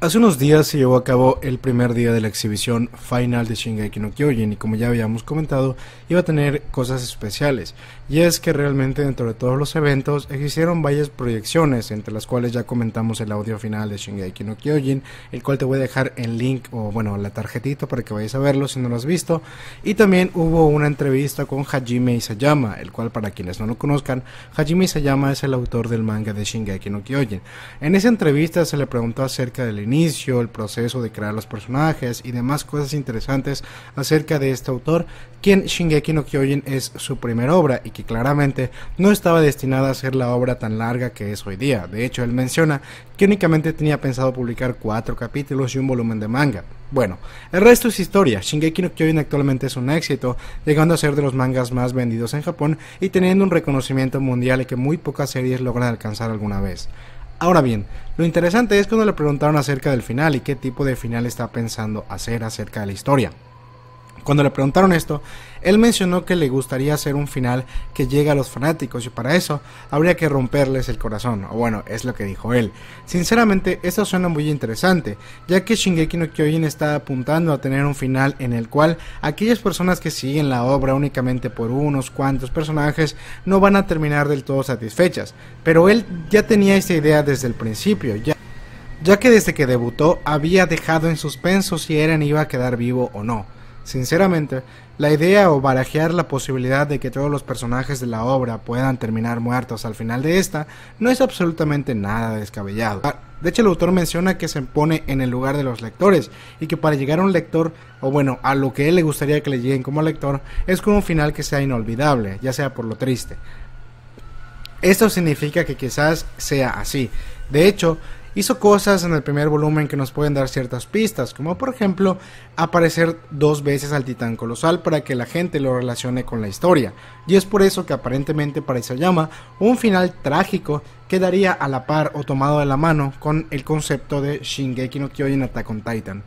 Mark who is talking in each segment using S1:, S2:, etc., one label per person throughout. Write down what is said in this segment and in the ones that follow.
S1: Hace unos días se llevó a cabo el primer día de la exhibición final de Shingeki no Kyojin y como ya habíamos comentado, iba a tener cosas especiales. Y es que realmente dentro de todos los eventos existieron varias proyecciones, entre las cuales ya comentamos el audio final de Shingeki no Kyojin, el cual te voy a dejar el link o bueno, la tarjetita para que vayas a verlo si no lo has visto. Y también hubo una entrevista con Hajime Isayama, el cual para quienes no lo conozcan, Hajime Isayama es el autor del manga de Shingeki no Kyojin. En esa entrevista se le preguntó acerca del inicio, el proceso de crear los personajes y demás cosas interesantes acerca de este autor, quien Shingeki no Kyojin es su primera obra y que claramente no estaba destinada a ser la obra tan larga que es hoy día. De hecho, él menciona que únicamente tenía pensado publicar cuatro capítulos y un volumen de manga. Bueno, el resto es historia. Shingeki no Kyojin actualmente es un éxito, llegando a ser de los mangas más vendidos en Japón y teniendo un reconocimiento mundial que muy pocas series logran alcanzar alguna vez. Ahora bien, lo interesante es cuando le preguntaron acerca del final y qué tipo de final está pensando hacer acerca de la historia. Cuando le preguntaron esto, él mencionó que le gustaría hacer un final que llegue a los fanáticos y para eso habría que romperles el corazón, o bueno, es lo que dijo él. Sinceramente, esto suena muy interesante, ya que Shingeki no Kyojin está apuntando a tener un final en el cual aquellas personas que siguen la obra únicamente por unos cuantos personajes no van a terminar del todo satisfechas, pero él ya tenía esta idea desde el principio, ya ya que desde que debutó había dejado en suspenso si Eren iba a quedar vivo o no. Sinceramente, la idea o barajear la posibilidad de que todos los personajes de la obra puedan terminar muertos al final de esta no es absolutamente nada descabellado. Ah, de hecho, el autor menciona que se pone en el lugar de los lectores y que para llegar a un lector, o bueno, a lo que él le gustaría que le lleguen como lector, es con un final que sea inolvidable, ya sea por lo triste. Esto significa que quizás sea así. De hecho, hizo cosas en el primer volumen que nos pueden dar ciertas pistas, como por ejemplo aparecer dos veces al titán colosal para que la gente lo relacione con la historia, y es por eso que aparentemente para Isayama un final trágico quedaría a la par o tomado de la mano con el concepto de Shingeki no Kyojin Attack on Titan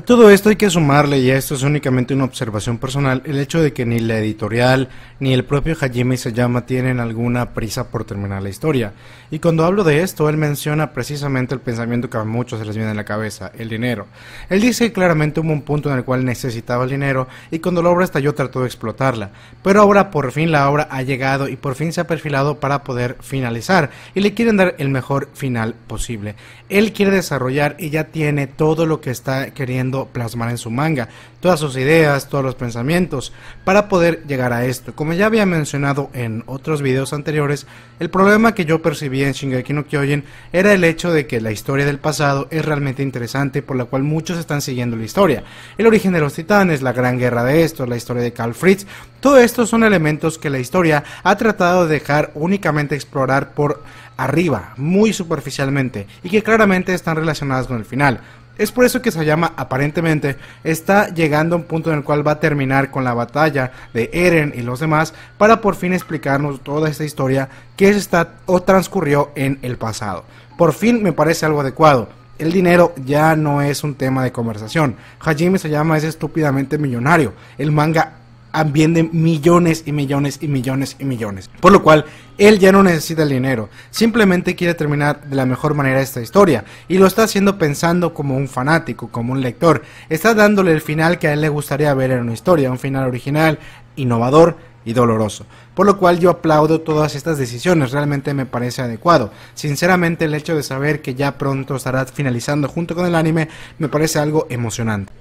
S1: todo esto hay que sumarle, y esto es únicamente una observación personal, el hecho de que ni la editorial ni el propio Hajime Isayama tienen alguna prisa por terminar la historia. Y cuando hablo de esto, él menciona precisamente el pensamiento que a muchos se les viene en la cabeza, el dinero. Él dice que claramente hubo un punto en el cual necesitaba el dinero y cuando la obra estalló trató de explotarla. Pero ahora por fin la obra ha llegado y por fin se ha perfilado para poder finalizar y le quieren dar el mejor final posible. Él quiere desarrollar y ya tiene todo lo que está queriendo plasmar en su manga, todas sus ideas, todos los pensamientos, para poder llegar a esto. Como ya había mencionado en otros videos anteriores, el problema que yo percibía en Shingeki no Kyojin era el hecho de que la historia del pasado es realmente interesante, por la cual muchos están siguiendo la historia. El origen de los titanes, la gran guerra de estos, la historia de karl Fritz, todo esto son elementos que la historia ha tratado de dejar únicamente explorar por arriba, muy superficialmente, y que claramente están relacionadas con el final. Es por eso que Sayama aparentemente está llegando a un punto en el cual va a terminar con la batalla de Eren y los demás para por fin explicarnos toda esta historia que está o transcurrió en el pasado. Por fin me parece algo adecuado. El dinero ya no es un tema de conversación. Hajime Sayama es estúpidamente millonario. El manga de millones y millones y millones y millones. Por lo cual, él ya no necesita el dinero, simplemente quiere terminar de la mejor manera esta historia, y lo está haciendo pensando como un fanático, como un lector. Está dándole el final que a él le gustaría ver en una historia, un final original, innovador y doloroso. Por lo cual yo aplaudo todas estas decisiones, realmente me parece adecuado. Sinceramente el hecho de saber que ya pronto estará finalizando junto con el anime me parece algo emocionante.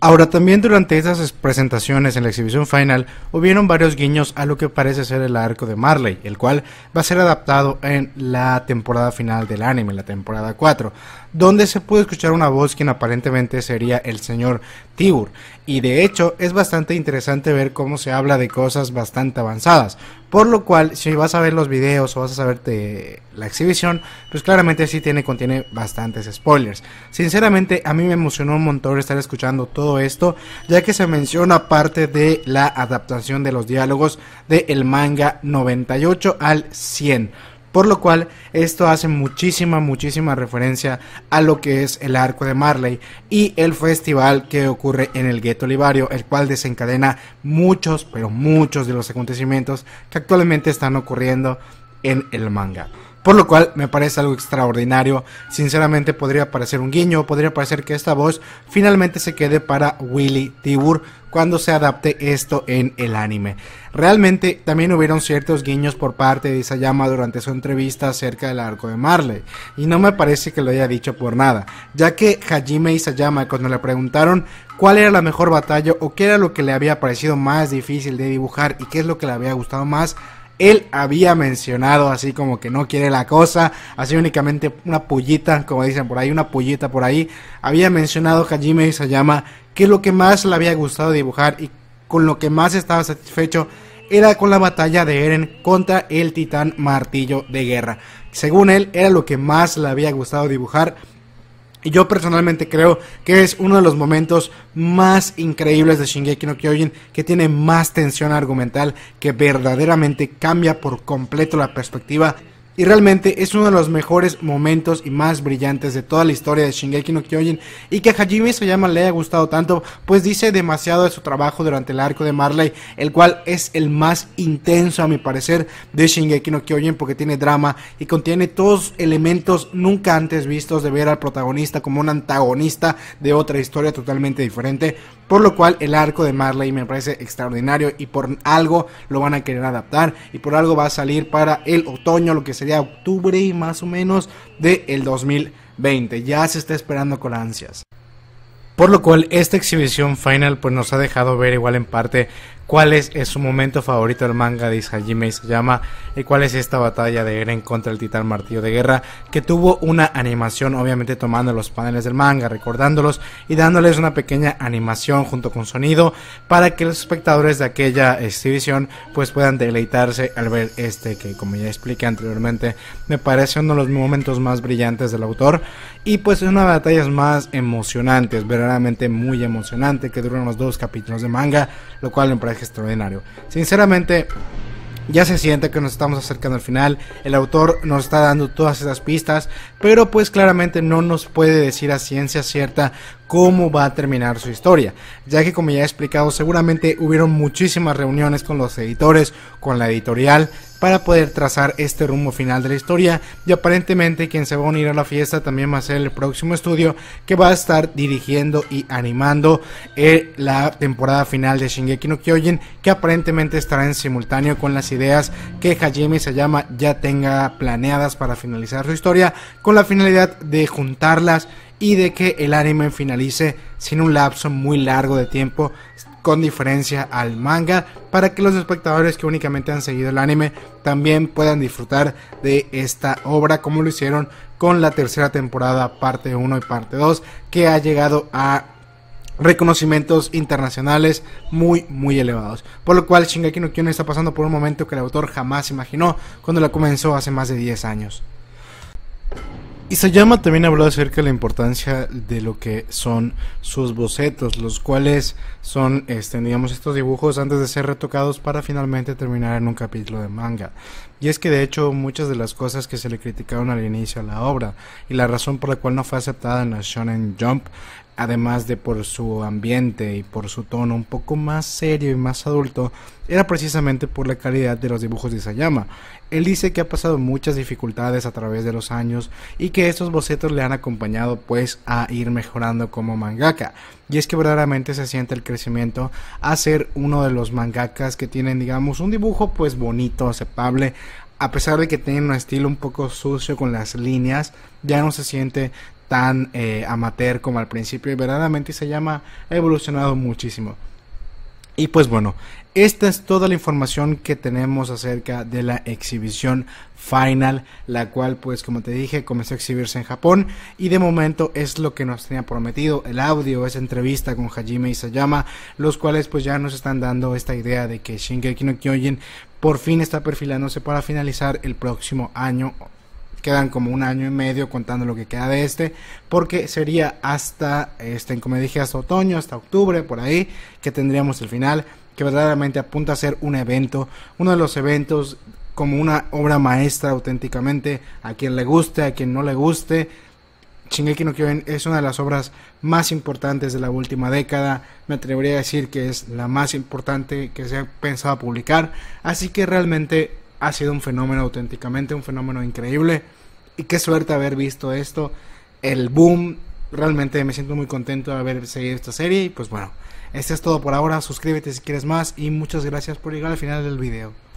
S1: Ahora, también durante esas presentaciones en la exhibición final hubieron varios guiños a lo que parece ser el arco de Marley, el cual va a ser adaptado en la temporada final del anime, la temporada 4 donde se puede escuchar una voz quien aparentemente sería el señor Tibur. Y de hecho es bastante interesante ver cómo se habla de cosas bastante avanzadas. Por lo cual, si vas a ver los videos o vas a saberte la exhibición, pues claramente sí tiene, contiene bastantes spoilers. Sinceramente, a mí me emocionó un montón estar escuchando todo esto, ya que se menciona parte de la adaptación de los diálogos del el manga 98 al 100 por lo cual, esto hace muchísima, muchísima referencia a lo que es el arco de Marley y el festival que ocurre en el gueto Olivario, el cual desencadena muchos, pero muchos de los acontecimientos que actualmente están ocurriendo en el manga por lo cual me parece algo extraordinario. Sinceramente podría parecer un guiño, podría parecer que esta voz finalmente se quede para Willy Tibur cuando se adapte esto en el anime. Realmente también hubieron ciertos guiños por parte de Isayama durante su entrevista acerca del arco de Marley, y no me parece que lo haya dicho por nada, ya que Hajime Isayama cuando le preguntaron cuál era la mejor batalla o qué era lo que le había parecido más difícil de dibujar y qué es lo que le había gustado más, él había mencionado así como que no quiere la cosa, así únicamente una pullita, como dicen por ahí, una pollita por ahí, había mencionado Hajime Isayama que lo que más le había gustado dibujar y con lo que más estaba satisfecho era con la batalla de Eren contra el titán martillo de guerra. Según él, era lo que más le había gustado dibujar y Yo personalmente creo que es uno de los momentos más increíbles de Shingeki no Kyojin, que tiene más tensión argumental, que verdaderamente cambia por completo la perspectiva y realmente es uno de los mejores momentos y más brillantes de toda la historia de Shingeki no Kyojin. Y que a Hajime llama le haya gustado tanto, pues dice demasiado de su trabajo durante el arco de Marley, el cual es el más intenso a mi parecer de Shingeki no Kyojin porque tiene drama y contiene todos elementos nunca antes vistos de ver al protagonista como un antagonista de otra historia totalmente diferente. Por lo cual el arco de Marley me parece extraordinario y por algo lo van a querer adaptar y por algo va a salir para el otoño lo que sería ...de octubre y más o menos del el 2020. Ya se está esperando con ansias. Por lo cual esta exhibición final pues nos ha dejado ver igual en parte ¿Cuál es, su momento favorito del manga de se Isayama? ¿Y eh, cuál es esta batalla de Eren contra el titán martillo de guerra? Que tuvo una animación, obviamente tomando los paneles del manga, recordándolos y dándoles una pequeña animación junto con sonido para que los espectadores de aquella exhibición pues puedan deleitarse al ver este que como ya expliqué anteriormente me parece uno de los momentos más brillantes del autor y pues es una de las batallas más emocionantes, verdaderamente muy emocionante que dura unos dos capítulos de manga, lo cual me parece extraordinario. Sinceramente, ya se siente que nos estamos acercando al final, el autor nos está dando todas esas pistas, pero pues claramente no nos puede decir a ciencia cierta cómo va a terminar su historia, ya que como ya he explicado seguramente hubieron muchísimas reuniones con los editores, con la editorial, para poder trazar este rumbo final de la historia y aparentemente quien se va a unir a la fiesta también va a ser el próximo estudio que va a estar dirigiendo y animando eh, la temporada final de Shingeki no Kyojin que aparentemente estará en simultáneo con las ideas que Hajime Sayama ya tenga planeadas para finalizar su historia con la finalidad de juntarlas y de que el anime finalice sin un lapso muy largo de tiempo con diferencia al manga para que los espectadores que únicamente han seguido el anime también puedan disfrutar de esta obra como lo hicieron con la tercera temporada parte 1 y parte 2 que ha llegado a reconocimientos internacionales muy muy elevados. Por lo cual Shingeki no Kyojin está pasando por un momento que el autor jamás imaginó cuando la comenzó hace más de 10 años. Isayama también habló acerca de la importancia de lo que son sus bocetos, los cuales son, este, estos dibujos antes de ser retocados para finalmente terminar en un capítulo de manga. Y es que de hecho muchas de las cosas que se le criticaron al inicio a la obra y la razón por la cual no fue aceptada en la Shonen Jump además de por su ambiente y por su tono un poco más serio y más adulto, era precisamente por la calidad de los dibujos de Sayama Él dice que ha pasado muchas dificultades a través de los años y que estos bocetos le han acompañado pues a ir mejorando como mangaka. Y es que verdaderamente se siente el crecimiento a ser uno de los mangakas que tienen digamos un dibujo pues bonito, aceptable, a pesar de que tienen un estilo un poco sucio con las líneas, ya no se siente tan eh, amateur como al principio y verdaderamente se ha evolucionado muchísimo. Y pues bueno, esta es toda la información que tenemos acerca de la exhibición final, la cual pues como te dije comenzó a exhibirse en Japón y de momento es lo que nos tenía prometido el audio, esa entrevista con Hajime Isayama, los cuales pues ya nos están dando esta idea de que Shingeki no Kyojin por fin está perfilándose para finalizar el próximo año. Quedan como un año y medio contando lo que queda de este, porque sería hasta, este, como dije, hasta otoño, hasta octubre, por ahí, que tendríamos el final, que verdaderamente apunta a ser un evento, uno de los eventos como una obra maestra auténticamente, a quien le guste, a quien no le guste, Shingeki no Kyoen es una de las obras más importantes de la última década. Me atrevería a decir que es la más importante que se ha pensado publicar. Así que realmente ha sido un fenómeno auténticamente, un fenómeno increíble. Y qué suerte haber visto esto. El boom. Realmente me siento muy contento de haber seguido esta serie. Y pues bueno, este es todo por ahora. Suscríbete si quieres más. Y muchas gracias por llegar al final del video.